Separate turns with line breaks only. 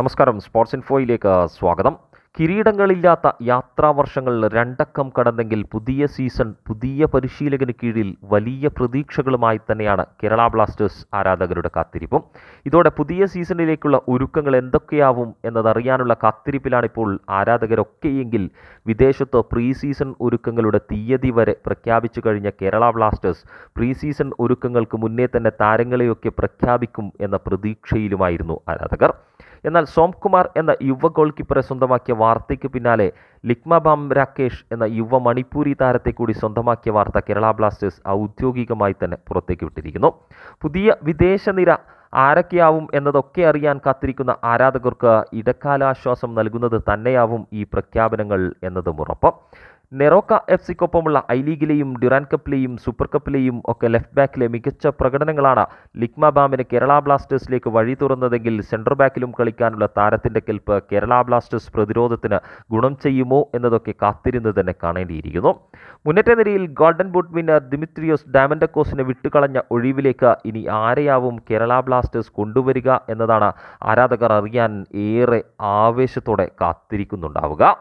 നമസ്കാരം സ്പോർട്സ് ഇൻഫോയിലേക്ക് സ്വാഗതം കിരീടങ്ങളില്ലാത്ത യാത്രാവർഷങ്ങൾ രണ്ടക്കം കടന്നെങ്കിൽ പുതിയ സീസൺ പുതിയ പരിശീലകന് കീഴിൽ വലിയ പ്രതീക്ഷകളുമായി തന്നെയാണ് കേരള ബ്ലാസ്റ്റേഴ്സ് ആരാധകരുടെ കാത്തിരിപ്പും ഇതോടെ പുതിയ സീസണിലേക്കുള്ള ഒരുക്കങ്ങൾ എന്തൊക്കെയാവും എന്നതറിയാനുള്ള കാത്തിരിപ്പിലാണിപ്പോൾ ആരാധകരൊക്കെയെങ്കിൽ വിദേശത്ത് പ്രീ സീസൺ ഒരുക്കങ്ങളുടെ തീയതി വരെ പ്രഖ്യാപിച്ചു കഴിഞ്ഞ കേരള ബ്ലാസ്റ്റേഴ്സ് പ്രീ സീസൺ ഒരുക്കങ്ങൾക്ക് മുന്നേ തന്നെ താരങ്ങളെയൊക്കെ പ്രഖ്യാപിക്കും എന്ന പ്രതീക്ഷയിലുമായിരുന്നു ആരാധകർ എന്നാൽ സോംകുമാർ എന്ന യുവ ഗോൾ കീപ്പറെ സ്വന്തമാക്കിയ വാർത്തയ്ക്ക് പിന്നാലെ ലിക്മബാം രാകേഷ് എന്ന യുവ മണിപ്പൂരി താരത്തെ കൂടി സ്വന്തമാക്കിയ വാർത്ത കേരള ബ്ലാസ്റ്റേഴ്സ് ഔദ്യോഗികമായി തന്നെ പുറത്തേക്ക് വിട്ടിരിക്കുന്നു പുതിയ വിദേശ നിര ആരൊക്കെയാവും എന്നതൊക്കെ അറിയാൻ കാത്തിരിക്കുന്ന ആരാധകർക്ക് ഇടക്കാലാശ്വാസം നൽകുന്നത് തന്നെയാവും ഈ പ്രഖ്യാപനങ്ങൾ എന്നതും ഉറപ്പ് നെറോക്ക എഫ് സിക്കൊപ്പമുള്ള ഐ ലീഗിലെയും ഡ്യുറാൻ കപ്പിലെയും സൂപ്പർ കപ്പിലെയും ഒക്കെ ലെഫ്റ്റ് ബാക്കിലെ മികച്ച പ്രകടനങ്ങളാണ് ലിക്മ ബാമിന് കേരള ബ്ലാസ്റ്റേഴ്സിലേക്ക് വഴി തുറന്നതെങ്കിൽ സെൻറ്റർ ബാക്കിലും കളിക്കാനുള്ള താരത്തിൻ്റെ കെൽപ്പ് കേരള ബ്ലാസ്റ്റേഴ്സ് പ്രതിരോധത്തിന് ഗുണം ചെയ്യുമോ എന്നതൊക്കെ കാത്തിരുന്ന് തന്നെ കാണേണ്ടിയിരിക്കുന്നു മുന്നേറ്റ നിരയിൽ ഗോൾഡൻ ബൂട്ട് വിന്നർ ദിമിത്രിയോസ് ഡാമൻഡക്കോസിനെ വിട്ടുകളഞ്ഞ ഒഴിവിലേക്ക് ഇനി ആരെയാവും കേരള ബ്ലാസ്റ്റേഴ്സ് കൊണ്ടുവരിക എന്നതാണ് ആരാധകർ അറിയാൻ ഏറെ ആവേശത്തോടെ കാത്തിരിക്കുന്നുണ്ടാവുക